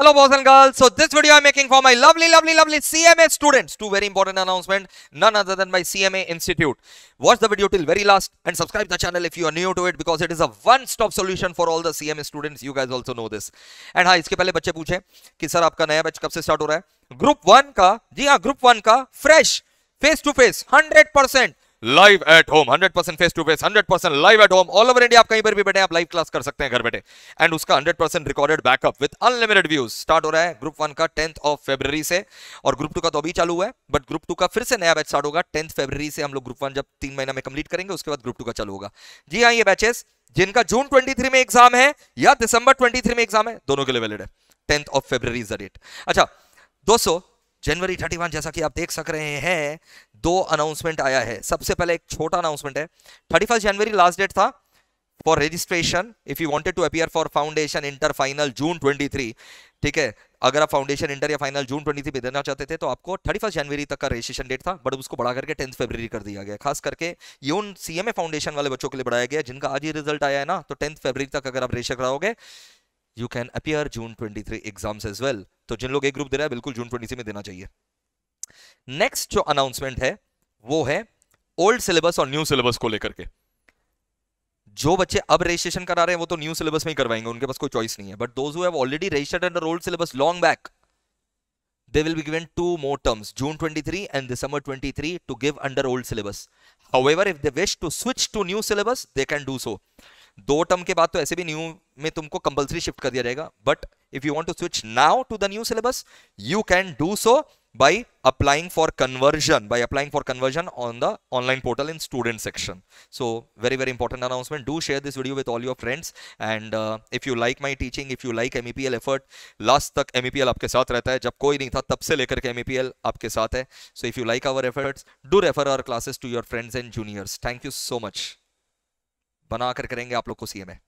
Hello boys and girls. So this video I'm making for my lovely, lovely, lovely CMA students. Two very important announcement. None other than my CMA Institute. Watch the video till very last and subscribe the channel if you are new to it because it is a one-stop solution for all the CMA students. You guys also know this. And हाँ इसके पहले बच्चे पूछे कि sir आपका नया batch कब से स्टार्ट हो रहा है group वन का जी हाँ group वन का fresh face to face hundred percent live at home 100 percent face to face 100 percent live at home all over India आप कहीं पर भी बैठे आप लाइव क्लास कर सकते हैं घर बैठे एंड उसका 100 percent recorded backup with unlimited views start हो रहा है ग्रुप वन का टेंथ ऑफ फेब्रवरी से और ग्रुप टू का तो अभी चालू हुआ है बट ग्रुप टू का फिर से नया बैच स्टार्ट होगा टेंथ फेब्रवरी से हम लोग ग्रुप वन जब तीन महीना में कंप्लीट करेंगे उसके बाद ग्रुप टू का चालू होगा जी हाँ ये बैचेस जिनका जून थ्री में एग्जाम है या दिसंबर थ्री में एग्जाम है दोनों के लिए वैलिड है tenth of February is the date अच्छा दोस्तों जनवरी थर्टी वन जैसा कि आप देख सक रहे हैं दो अनाउंसमेंट आया है सबसे पहले एक छोटा अनाउंसमेंट है थर्टी फर्स्ट जनवरी लास्ट डेट था for registration if you wanted to appear for foundation inter final June twenty three ठीक है अगर आप फाउंडेशन इंटर या फाइनल जून ट्वेंटी थ्री देना चाहते थे तो आपको फर्स्ट जनवरी तक का रजिस्ट्रेशन डेट था बट उसको बढ़ा करके टेंथ फरवरी कर दिया गया खास करके ये उन सीएमए फाउंडेशन वाले बच्चों के लिए बढ़ाया गया जिनका आज ही रिजल्ट आया है ना तो टेंथ फरवरी तक अगर आप रजिस्टर कराओगे you can appear June twenty three exams as well तो जिन लोग एक ग्रुप दे रहा है बिल्कुल जून ट्वेंटी में देना चाहिए नेक्स्ट जो अनाउंसमेंट है वो है ओल्ड सिलेबस और न्यू सिलेबस को लेकर के जो बच्चे अब रजिस्ट्रेशन करा रहे हैं वो तो न्यू सिलेबस में ही करवाएंगे उनके पास कोई चॉइस नहीं है but those have already registered under old syllabus long back they will be given two more terms June 23 and december 23 to give under old syllabus however if they wish to switch to new syllabus they can do so दो term के बाद तो ऐसे भी new में तुमको compulsory shift कर दिया जाएगा but if you want to switch now to the new syllabus you can do so by applying for conversion by applying for conversion on the online portal in student section so very very important announcement do share this video with all your friends and if you like my teaching if you like M E P L effort last तक M E P L आपके साथ रहता है जब कोई नहीं था तब से लेकर के एम ई पी एल आपके साथ है so if you like our efforts do refer our classes to your friends and juniors thank you so much बना कर करेंगे आप लोग को सीएमए